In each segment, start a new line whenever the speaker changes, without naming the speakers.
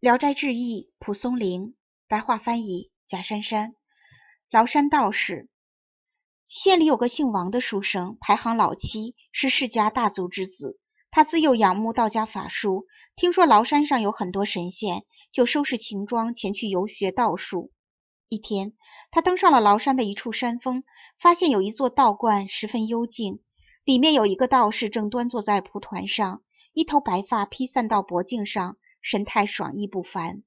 《聊斋志异》蒲松龄，白话翻译贾珊珊。崂山道士。县里有个姓王的书生，排行老七，是世家大族之子。他自幼仰慕道家法术，听说崂山上有很多神仙，就收拾行装前去游学道术。一天，他登上了崂山的一处山峰，发现有一座道观，十分幽静。里面有一个道士正端坐在蒲团上，一头白发披散到脖颈上。神态爽意不凡，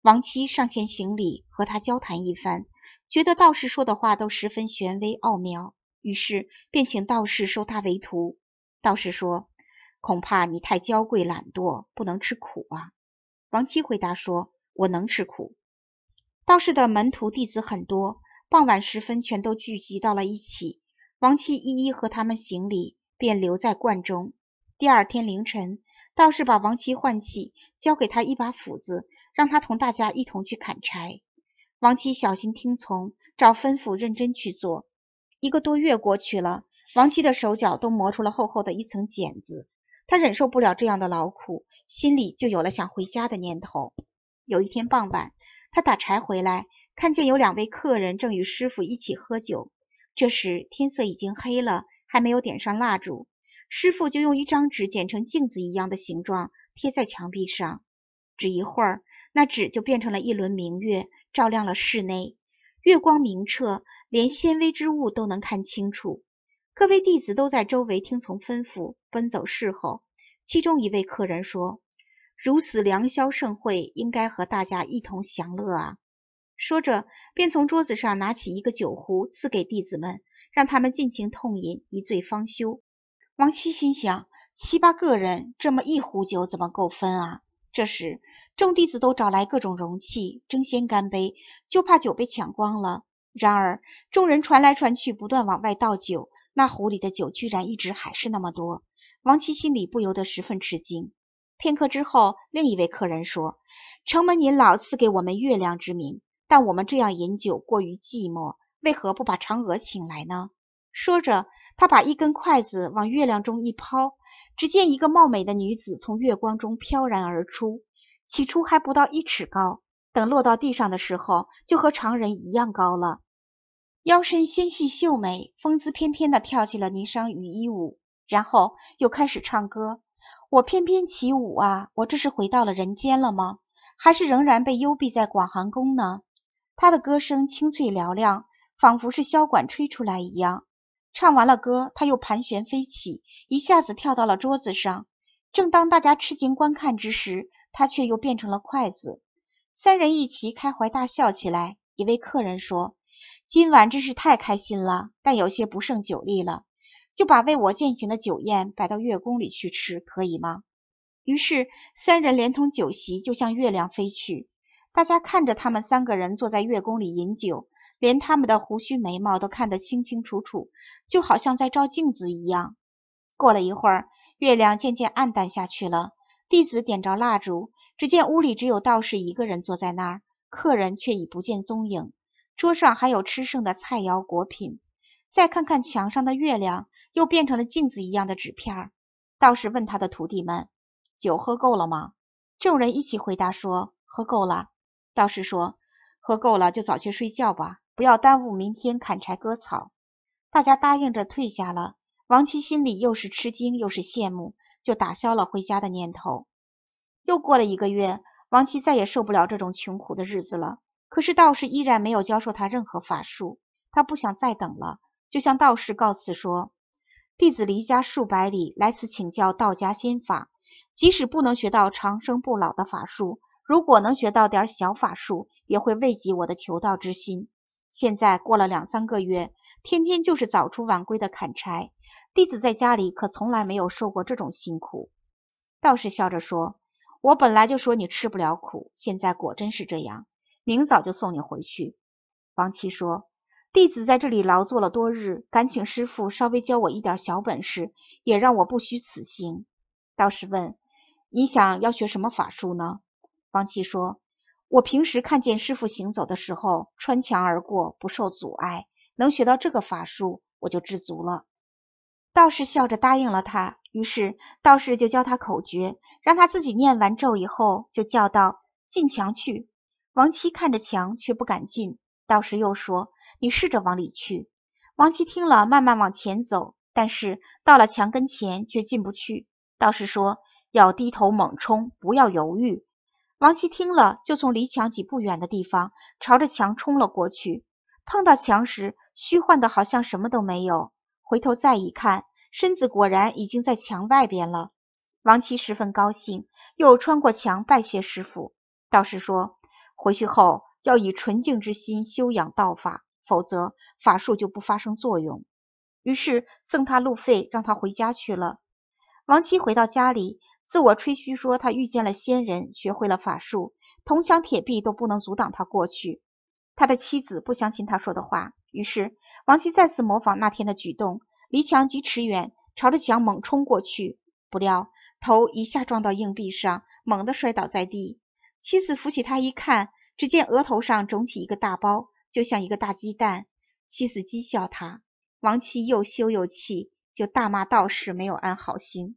王七上前行礼，和他交谈一番，觉得道士说的话都十分玄微奥妙，于是便请道士收他为徒。道士说：“恐怕你太娇贵懒惰，不能吃苦啊。”王七回答说：“我能吃苦。”道士的门徒弟子很多，傍晚时分全都聚集到了一起，王七一一和他们行礼，便留在观中。第二天凌晨。道士把王七唤起，交给他一把斧子，让他同大家一同去砍柴。王七小心听从，照吩咐认真去做。一个多月过去了，王七的手脚都磨出了厚厚的一层茧子。他忍受不了这样的劳苦，心里就有了想回家的念头。有一天傍晚，他打柴回来，看见有两位客人正与师傅一起喝酒。这时天色已经黑了，还没有点上蜡烛。师傅就用一张纸剪成镜子一样的形状，贴在墙壁上。只一会儿，那纸就变成了一轮明月，照亮了室内。月光明澈，连纤维之物都能看清楚。各位弟子都在周围听从吩咐，奔走侍候。其中一位客人说：“如此良宵盛会，应该和大家一同享乐啊！”说着，便从桌子上拿起一个酒壶，赐给弟子们，让他们尽情痛饮，一醉方休。王七心想，七八个人这么一壶酒怎么够分啊？这时，众弟子都找来各种容器，争先干杯，就怕酒被抢光了。然而，众人传来传去，不断往外倒酒，那壶里的酒居然一直还是那么多。王七心里不由得十分吃惊。片刻之后，另一位客人说：“承蒙您老赐给我们月亮之名，但我们这样饮酒过于寂寞，为何不把嫦娥请来呢？”说着，他把一根筷子往月亮中一抛，只见一个貌美的女子从月光中飘然而出。起初还不到一尺高，等落到地上的时候，就和常人一样高了。腰身纤细秀美，风姿翩翩地跳起了霓裳羽衣舞，然后又开始唱歌：“我翩翩起舞啊，我这是回到了人间了吗？还是仍然被幽闭在广寒宫呢？”他的歌声清脆嘹亮，仿佛是箫管吹出来一样。唱完了歌，他又盘旋飞起，一下子跳到了桌子上。正当大家吃惊观看之时，他却又变成了筷子。三人一齐开怀大笑起来。一位客人说：“今晚真是太开心了，但有些不胜酒力了，就把为我践行的酒宴摆到月宫里去吃，可以吗？”于是三人连同酒席就向月亮飞去。大家看着他们三个人坐在月宫里饮酒。连他们的胡须眉毛都看得清清楚楚，就好像在照镜子一样。过了一会儿，月亮渐渐暗淡下去了。弟子点着蜡烛，只见屋里只有道士一个人坐在那儿，客人却已不见踪影。桌上还有吃剩的菜肴果品。再看看墙上的月亮，又变成了镜子一样的纸片。道士问他的徒弟们：“酒喝够了吗？”众人一起回答说：“喝够了。”道士说：“喝够了就早些睡觉吧。”不要耽误明天砍柴割草，大家答应着退下了。王七心里又是吃惊又是羡慕，就打消了回家的念头。又过了一个月，王七再也受不了这种穷苦的日子了。可是道士依然没有教授他任何法术，他不想再等了，就向道士告辞说：“弟子离家数百里来此请教道家仙法，即使不能学到长生不老的法术，如果能学到点小法术，也会慰藉我的求道之心。”现在过了两三个月，天天就是早出晚归的砍柴。弟子在家里可从来没有受过这种辛苦。道士笑着说：“我本来就说你吃不了苦，现在果真是这样。明早就送你回去。”王七说：“弟子在这里劳作了多日，敢请师傅稍微教我一点小本事，也让我不虚此行。”道士问：“你想要学什么法术呢？”王七说。我平时看见师傅行走的时候穿墙而过，不受阻碍，能学到这个法术，我就知足了。道士笑着答应了他，于是道士就教他口诀，让他自己念完咒以后，就叫道：“进墙去。”王七看着墙，却不敢进。道士又说：“你试着往里去。”王七听了，慢慢往前走，但是到了墙跟前却进不去。道士说：“要低头猛冲，不要犹豫。”王七听了，就从离墙几步远的地方，朝着墙冲了过去。碰到墙时，虚幻的，好像什么都没有。回头再一看，身子果然已经在墙外边了。王七十分高兴，又穿过墙拜谢师傅。道士说：“回去后要以纯净之心修养道法，否则法术就不发生作用。”于是赠他路费，让他回家去了。王七回到家里。自我吹嘘说他遇见了仙人，学会了法术，铜墙铁壁都不能阻挡他过去。他的妻子不相信他说的话，于是王七再次模仿那天的举动，离墙几尺远，朝着墙猛冲过去。不料头一下撞到硬币上，猛地摔倒在地。妻子扶起他一看，只见额头上肿起一个大包，就像一个大鸡蛋。妻子讥笑他，王七又羞又气，就大骂道士没有安好心。